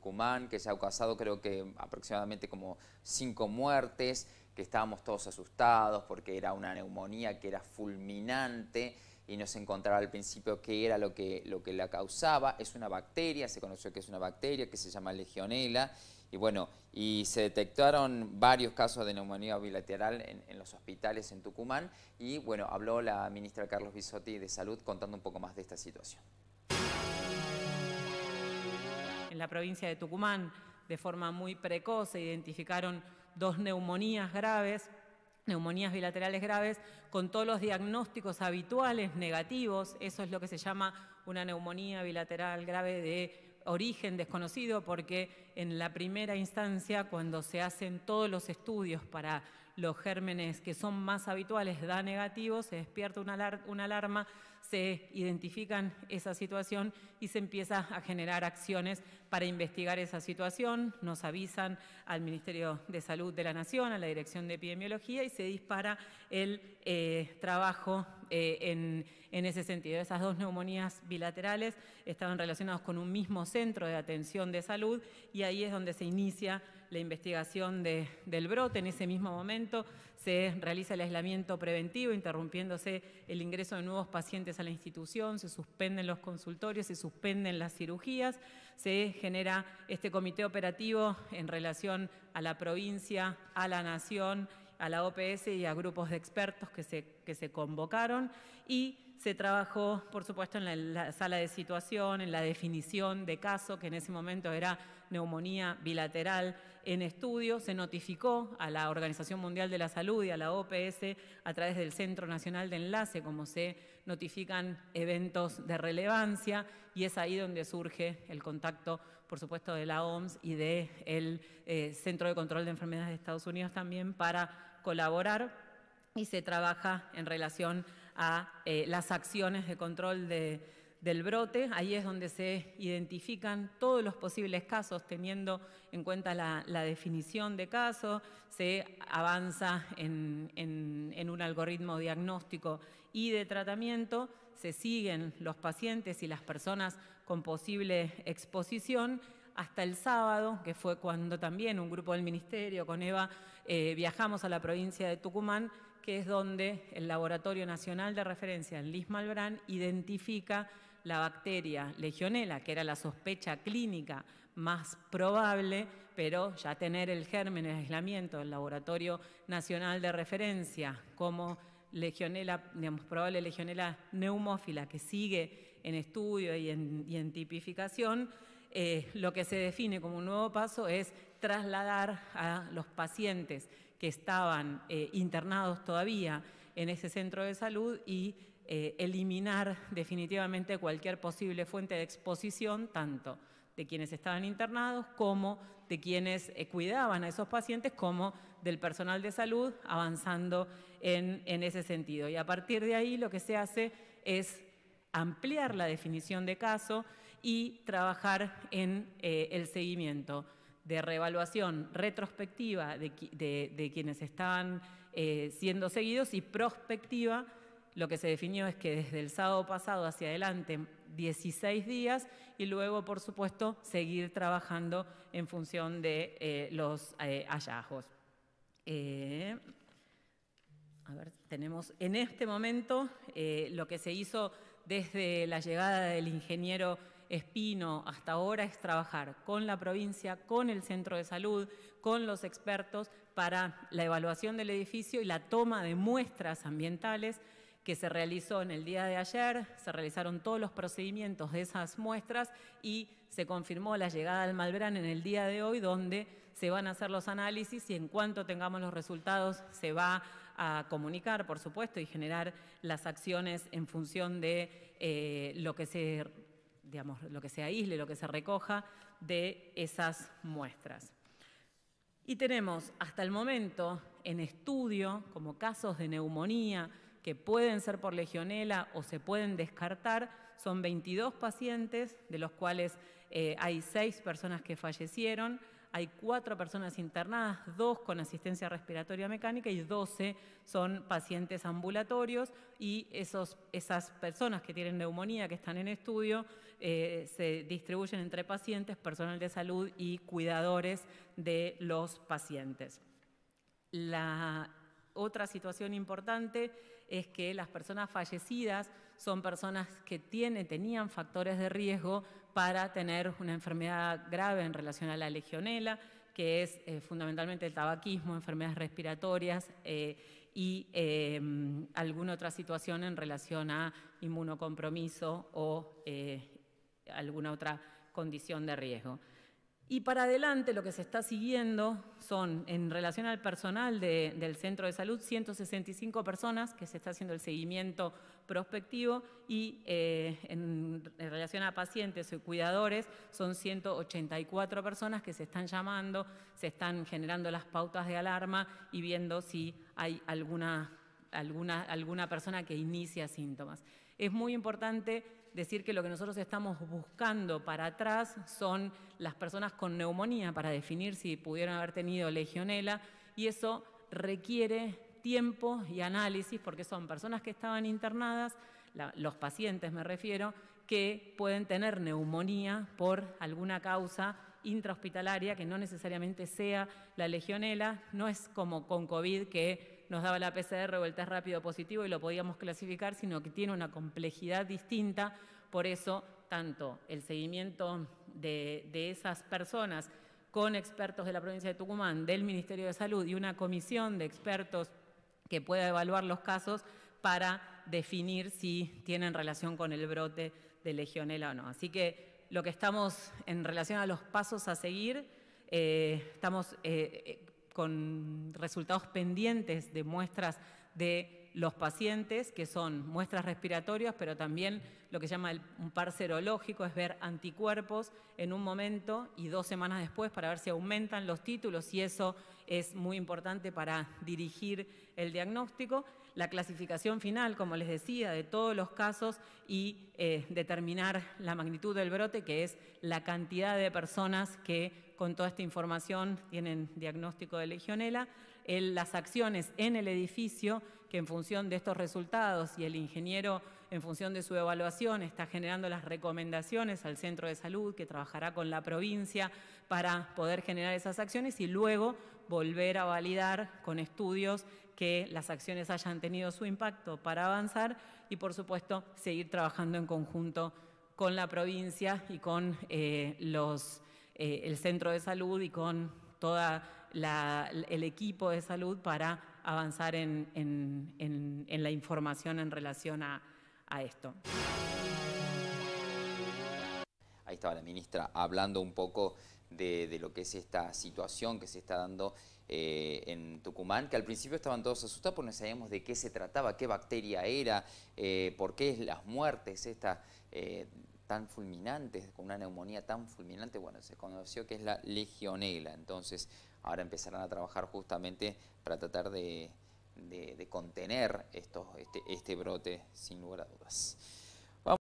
Tucumán que se ha causado creo que aproximadamente como cinco muertes, que estábamos todos asustados porque era una neumonía que era fulminante y no se encontraba al principio qué era lo que, la causaba. Es una bacteria, se conoció que es una bacteria que se llama legionela y bueno, y se detectaron varios casos de neumonía bilateral en, en, los hospitales en Tucumán y bueno, habló la ministra Carlos Bisotti de Salud contando un poco más de esta situación en la provincia de Tucumán de forma muy precoz, se identificaron dos neumonías graves neumonías bilaterales graves, con todos los diagnósticos habituales negativos, eso es lo que se llama una neumonía bilateral grave de origen desconocido, porque en la primera instancia, cuando se hacen todos los estudios para los gérmenes que son más habituales, da negativos, se despierta una, alarma se identifican esa situación y se empieza a generar acciones para investigar esa situación, nos avisan al Ministerio de Salud de la Nación, a la Dirección de Epidemiología y se dispara el eh, trabajo eh, en, en, ese sentido. Esas dos neumonías bilaterales estaban relacionadas con un mismo centro de atención de salud y ahí es donde se inicia la investigación del brote. En ese mismo momento se realiza el aislamiento preventivo, interrumpiéndose el ingreso de nuevos pacientes a la institución, se suspenden los consultorios, se suspenden las cirugías, se genera este comité operativo en relación a la provincia, a la nación a la OPS y a grupos de expertos que se, que se convocaron y se trabajó, por supuesto, en la, sala de situación, en la definición de caso, que en ese momento era neumonía bilateral en estudio. Se notificó a la Organización Mundial de la Salud y a la OPS a través del Centro Nacional de Enlace, como se notifican eventos de relevancia, y es ahí donde surge el contacto, por supuesto, de la OMS y del de eh, Centro de Control de Enfermedades de Estados Unidos también para colaborar y se trabaja en relación a eh, las acciones de control del brote. Ahí es donde se identifican todos los posibles casos, teniendo en cuenta la, definición de caso, se avanza en, en, un algoritmo diagnóstico y de tratamiento, se siguen los pacientes y las personas con posible exposición hasta el sábado, que fue cuando también un grupo del Ministerio con Eva eh, viajamos a la provincia de Tucumán, que es donde el Laboratorio Nacional de Referencia en Lismalbrán, identifica la bacteria legionela, que era la sospecha clínica más probable, pero ya tener el germen en aislamiento del Laboratorio Nacional de Referencia como legionela, digamos, probable legionela neumófila que sigue en estudio y en, tipificación, eh, lo que se define como un nuevo paso es trasladar a los pacientes que estaban eh, internados todavía en ese centro de salud y eh, eliminar definitivamente cualquier posible fuente de exposición, tanto de quienes estaban internados como de quienes eh, cuidaban a esos pacientes, como del personal de salud, avanzando en, ese sentido. Y a partir de ahí lo que se hace es ampliar la definición de caso y trabajar en el seguimiento de reevaluación retrospectiva de, quienes estaban eh, siendo seguidos y prospectiva, lo que se definió es que desde el sábado pasado hacia adelante 16 días y luego, por supuesto, seguir trabajando en función de eh, los eh, hallazgos. a ver, tenemos en este momento lo que se hizo desde la llegada del ingeniero Espino hasta ahora es trabajar con la provincia, con el centro de salud, con los expertos para la evaluación del edificio y la toma de muestras ambientales que se realizó en el día de ayer, se realizaron todos los procedimientos de esas muestras y se confirmó la llegada al Malbrán en el día de hoy, donde se van a hacer los análisis y en cuanto tengamos los resultados se va a comunicar, por supuesto, y generar las acciones en función de eh, lo que digamos, lo que se aísle, lo que se recoja de esas muestras. Y tenemos hasta el momento en estudio, como casos de neumonía, que pueden ser por legionela o se pueden descartar son 22 pacientes, de los cuales eh, hay 6 personas que fallecieron, hay 4 personas internadas, 2 con asistencia respiratoria mecánica y 12 son pacientes ambulatorios y esos, esas personas que tienen neumonía, que están en estudio, eh, se distribuyen entre pacientes, personal de salud y cuidadores de los pacientes. La otra situación importante es que las personas fallecidas son personas que tenían factores de riesgo para tener una enfermedad grave en relación a la legionela, que es eh, fundamentalmente el tabaquismo, enfermedades respiratorias eh, y eh, alguna otra situación en relación a inmunocompromiso o alguna otra condición de riesgo. Y para adelante lo que se está siguiendo son, en relación al personal del centro de salud, 165 personas que se está haciendo el seguimiento prospectivo y eh, en, relación a pacientes y cuidadores son 184 personas que se están llamando, se están generando las pautas de alarma y viendo si hay alguna, alguna, alguna persona que inicia síntomas. Es muy importante decir que lo que nosotros estamos buscando para atrás son las personas con neumonía para definir si pudieron haber tenido legionela y eso requiere tiempo y análisis porque son personas que estaban internadas, los pacientes me refiero, que pueden tener neumonía por alguna causa intrahospitalaria que no necesariamente sea la legionela, no es como con COVID que nos daba la PCR o el rápido positivo y lo podíamos clasificar, sino que tiene una complejidad distinta. Por eso, tanto el seguimiento de, esas personas con expertos de la provincia de Tucumán, del Ministerio de Salud y una comisión de expertos que pueda evaluar los casos para definir si tienen relación con el brote de legionela o no. Así que lo que estamos en relación a los pasos a seguir, eh, estamos eh, eh, con resultados pendientes de muestras de los pacientes, que son muestras respiratorias, pero también lo que se llama un par serológico, es ver anticuerpos en un momento y dos semanas después para ver si aumentan los títulos y eso es muy importante para dirigir el diagnóstico la clasificación final, como les decía, de todos los casos y eh, determinar la magnitud del brote, que es la cantidad de personas que con toda esta información tienen diagnóstico de legionela, las acciones en el edificio, que en función de estos resultados y el ingeniero en función de su evaluación está generando las recomendaciones al centro de salud que trabajará con la provincia para poder generar esas acciones y luego volver a validar con estudios que las acciones hayan tenido su impacto para avanzar y, por supuesto, seguir trabajando en conjunto con la provincia y con eh, eh, el centro de salud y con todo el equipo de salud para avanzar en, la información en relación a esto ahí estaba la ministra hablando un poco de, lo que es esta situación que se está dando eh, en Tucumán, que al principio estaban todos asustados porque no sabíamos de qué se trataba, qué bacteria era, eh, por qué las muertes estas eh, tan fulminantes, con una neumonía tan fulminante. Bueno, se conoció que es la legionela, entonces ahora empezarán a trabajar justamente para tratar de, contener este, este brote, sin lugar a dudas.